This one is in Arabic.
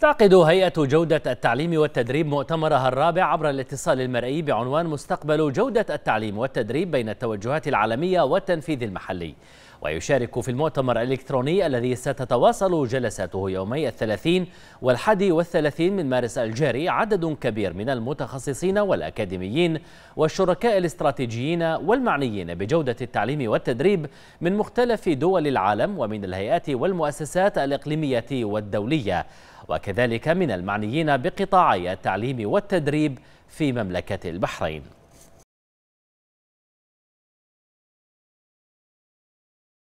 تعقد هيئة جودة التعليم والتدريب مؤتمرها الرابع عبر الاتصال المرئي بعنوان مستقبل جودة التعليم والتدريب بين التوجهات العالمية والتنفيذ المحلي ويشارك في المؤتمر الإلكتروني الذي ستتواصل جلساته يومي الثلاثين والحادي والثلاثين من مارس الجاري عدد كبير من المتخصصين والأكاديميين والشركاء الاستراتيجيين والمعنيين بجودة التعليم والتدريب من مختلف دول العالم ومن الهيئات والمؤسسات الإقليمية والدولية وكذلك من المعنيين بقطاعي التعليم والتدريب في مملكة البحرين